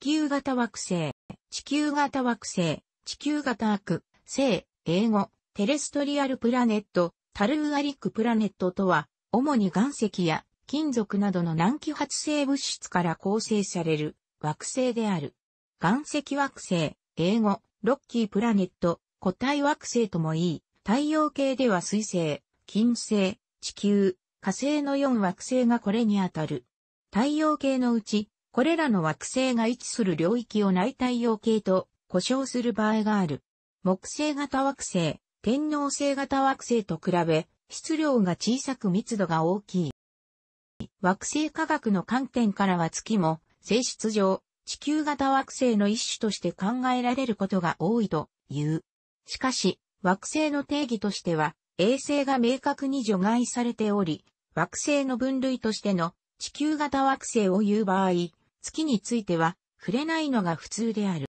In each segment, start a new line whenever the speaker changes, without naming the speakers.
地球型惑星、地球型惑星、地球型悪、星、英語、テレストリアルプラネット、タルーアリックプラネットとは、主に岩石や金属などの難気発性物質から構成される惑星である。岩石惑星、英語、ロッキープラネット、固体惑星ともいい、太陽系では水星、金星、地球、火星の4惑星がこれにあたる。太陽系のうち、これらの惑星が位置する領域を内太陽系と呼称する場合がある。木星型惑星、天王星型惑星と比べ、質量が小さく密度が大きい。惑星科学の観点からは月も、性質上、地球型惑星の一種として考えられることが多いという。しかし、惑星の定義としては、衛星が明確に除外されており、惑星の分類としての地球型惑星を言う場合、月については触れないのが普通である。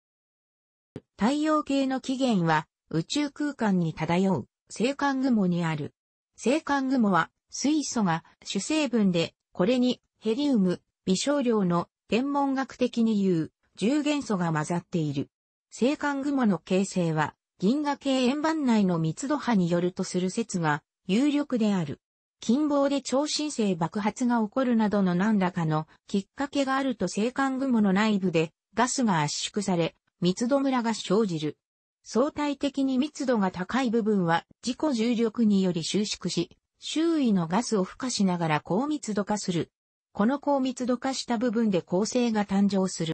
太陽系の起源は宇宙空間に漂う星間雲にある。星間雲は水素が主成分で、これにヘリウム、微少量の天文学的に言う重元素が混ざっている。星間雲の形成は銀河系円盤内の密度波によるとする説が有力である。近傍で超新星爆発が起こるなどの何らかのきっかけがあると星間雲の内部でガスが圧縮され、密度ムラが生じる。相対的に密度が高い部分は自己重力により収縮し、周囲のガスを付加しながら高密度化する。この高密度化した部分で構成が誕生する。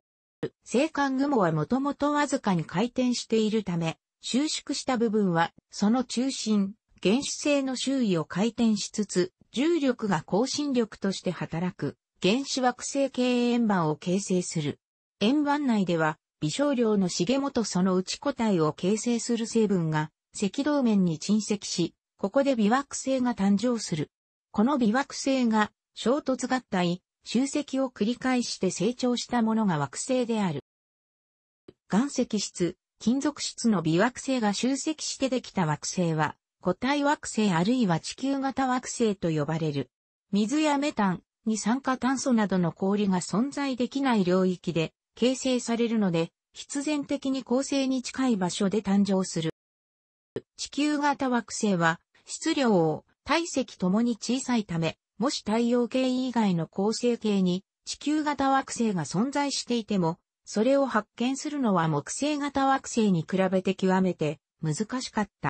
星間雲はもともとわずかに回転しているため、収縮した部分はその中心、原子性の周囲を回転しつつ、重力が更新力として働く、原子惑星系円盤を形成する。円盤内では、微少量の重元その内個体を形成する成分が、赤道面に沈積し、ここで微惑星が誕生する。この微惑星が、衝突合体、集積を繰り返して成長したものが惑星である。岩石質、金属質の微惑星が集積してできた惑星は、固体惑星あるいは地球型惑星と呼ばれる。水やメタン、二酸化炭素などの氷が存在できない領域で形成されるので、必然的に恒星に近い場所で誕生する。地球型惑星は質量を体積ともに小さいため、もし太陽系以外の恒星系に地球型惑星が存在していても、それを発見するのは木星型惑星に比べて極めて難しかった。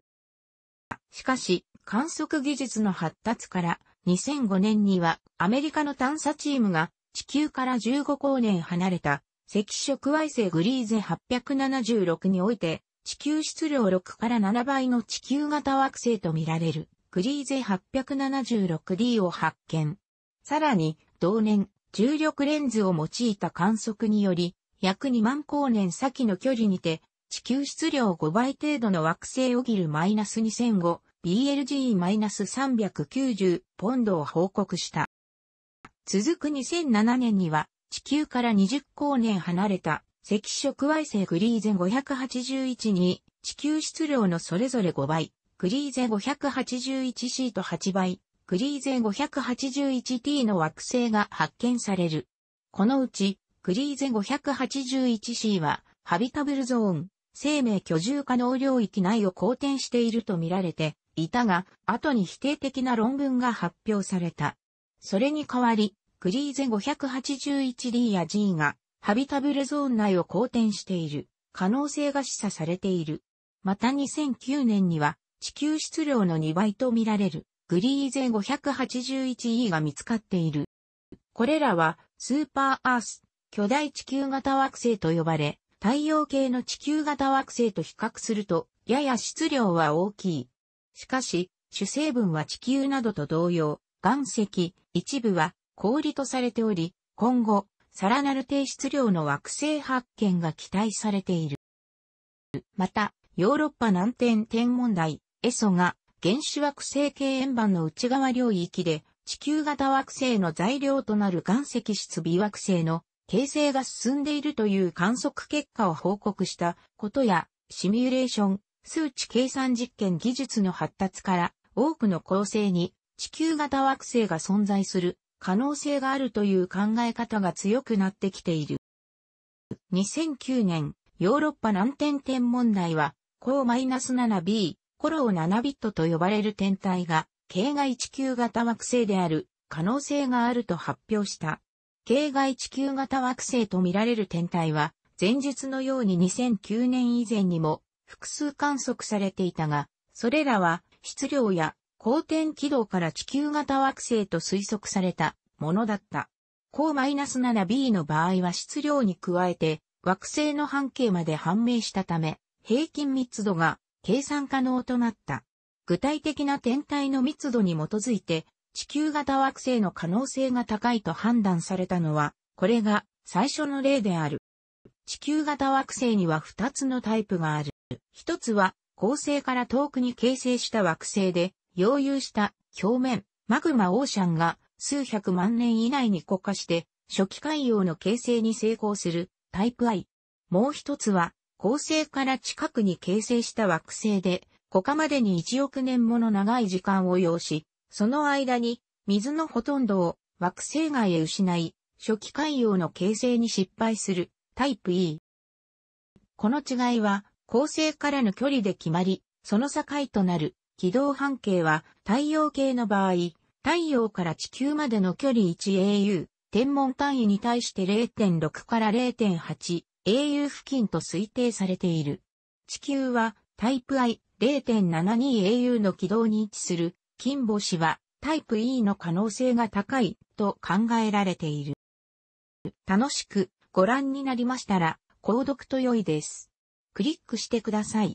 かし、観測技術の発達から2005年にはアメリカの探査チームが地球から15光年離れた赤色矮星グリーゼ876において地球質量6から7倍の地球型惑星とみられるグリーゼ 876D を発見。さらに同年重力レンズを用いた観測により約2万光年先の距離にて地球質量5倍程度の惑星オギルマイナス2005 BLG-390 ポンドを報告した。続く2007年には、地球から20光年離れた赤色矮星グリーゼ581に、地球質量のそれぞれ5倍、グリーゼ 581C と8倍、グリーゼ 581T の惑星が発見される。このうち、グリーゼ 581C は、ハビタブルゾーン、生命居住可能領域内を好転しているとみられて、いたが、後に否定的な論文が発表された。それに代わり、グリーゼ 581D や G が、ハビタブルゾーン内を好転している、可能性が示唆されている。また2009年には、地球質量の2倍と見られる、グリーゼ 581E が見つかっている。これらは、スーパーアース、巨大地球型惑星と呼ばれ、太陽系の地球型惑星と比較すると、やや質量は大きい。しかし、主成分は地球などと同様、岩石、一部は氷とされており、今後、さらなる低質量の惑星発見が期待されている。また、ヨーロッパ南天天文台、エソが、原始惑星系円盤の内側領域で、地球型惑星の材料となる岩石質微惑星の形成が進んでいるという観測結果を報告したことや、シミュレーション、数値計算実験技術の発達から多くの恒星に地球型惑星が存在する可能性があるという考え方が強くなってきている。2009年、ヨーロッパ難点点問題は、高 -7b、コロを7ビットと呼ばれる天体が、系外地球型惑星である可能性があると発表した。系外地球型惑星と見られる天体は、前述のように2009年以前にも複数観測されていたが、それらは質量や公転軌道から地球型惑星と推測されたものだった。高 -7b の場合は質量に加えて惑星の半径まで判明したため、平均密度が計算可能となった。具体的な天体の密度に基づいて、地球型惑星の可能性が高いと判断されたのは、これが最初の例である。地球型惑星には2つのタイプがある。一つは、恒星から遠くに形成した惑星で、溶融した表面、マグマオーシャンが数百万年以内に固化して、初期海洋の形成に成功するタイプ I。もう一つは、恒星から近くに形成した惑星で、固化までに1億年もの長い時間を要し、その間に水のほとんどを惑星外へ失い、初期海洋の形成に失敗するタイプ E。この違いは恒星からの距離で決まり、その境となる軌道半径は太陽系の場合、太陽から地球までの距離 1au、天文単位に対して0.6から0.8 au 付近と推定されている。地球はタイプ I0.72au の軌道に位置する金星はタイプ E の可能性が高いと考えられている。楽しくご覧になりましたら、購読と良いです。クリックしてください。